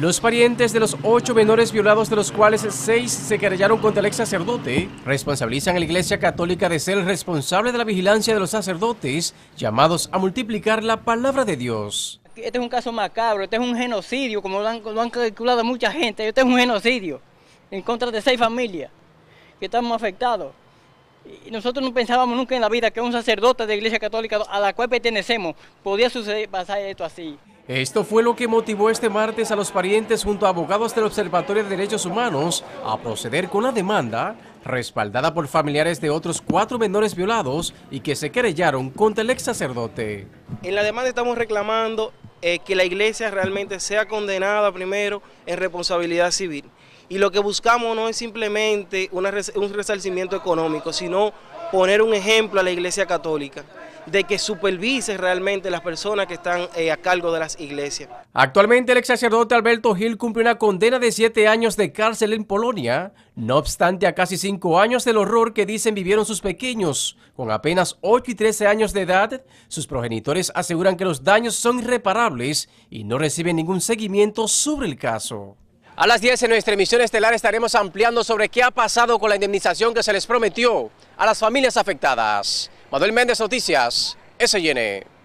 Los parientes de los ocho menores violados, de los cuales seis se querellaron contra el ex sacerdote, responsabilizan a la Iglesia Católica de ser responsable de la vigilancia de los sacerdotes llamados a multiplicar la palabra de Dios. Este es un caso macabro, este es un genocidio, como lo han, calculado mucha gente, este es un genocidio en contra de seis familias que estamos afectados. Y nosotros no pensábamos nunca en la vida que un sacerdote de la Iglesia Católica a la cual pertenecemos podía suceder, pasar esto así. Esto fue lo que motivó este martes a los parientes junto a abogados del Observatorio de Derechos Humanos a proceder con la demanda respaldada por familiares de otros cuatro menores violados y que se querellaron contra el ex sacerdote. En la demanda estamos reclamando eh, que la iglesia realmente sea condenada primero en responsabilidad civil. Y lo que buscamos no es simplemente un resarcimiento económico, sino poner un ejemplo a la iglesia católica de que supervise realmente las personas que están eh, a cargo de las iglesias. Actualmente el ex sacerdote Alberto Gil cumple una condena de siete años de cárcel en Polonia, no obstante a casi cinco años del horror que dicen vivieron sus pequeños. Con apenas 8 y 13 años de edad, sus progenitores aseguran que los daños son irreparables y no reciben ningún seguimiento sobre el caso. A las 10 en nuestra emisión estelar estaremos ampliando sobre qué ha pasado con la indemnización que se les prometió a las familias afectadas. Manuel Méndez Noticias, SN.